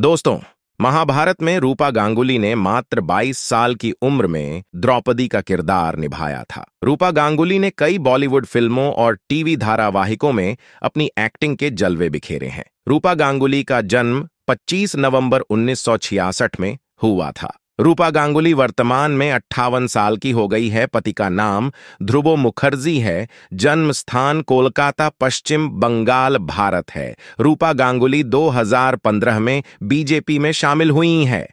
दोस्तों महाभारत में रूपा गांगुली ने मात्र 22 साल की उम्र में द्रौपदी का किरदार निभाया था रूपा गांगुली ने कई बॉलीवुड फिल्मों और टीवी धारावाहिकों में अपनी एक्टिंग के जलवे बिखेरे हैं रूपा गांगुली का जन्म 25 नवंबर 1966 में हुआ था रूपा गांगुली वर्तमान में अट्ठावन साल की हो गई है पति का नाम ध्रुवो मुखर्जी है जन्म स्थान कोलकाता पश्चिम बंगाल भारत है रूपा गांगुली 2015 में बीजेपी में शामिल हुई हैं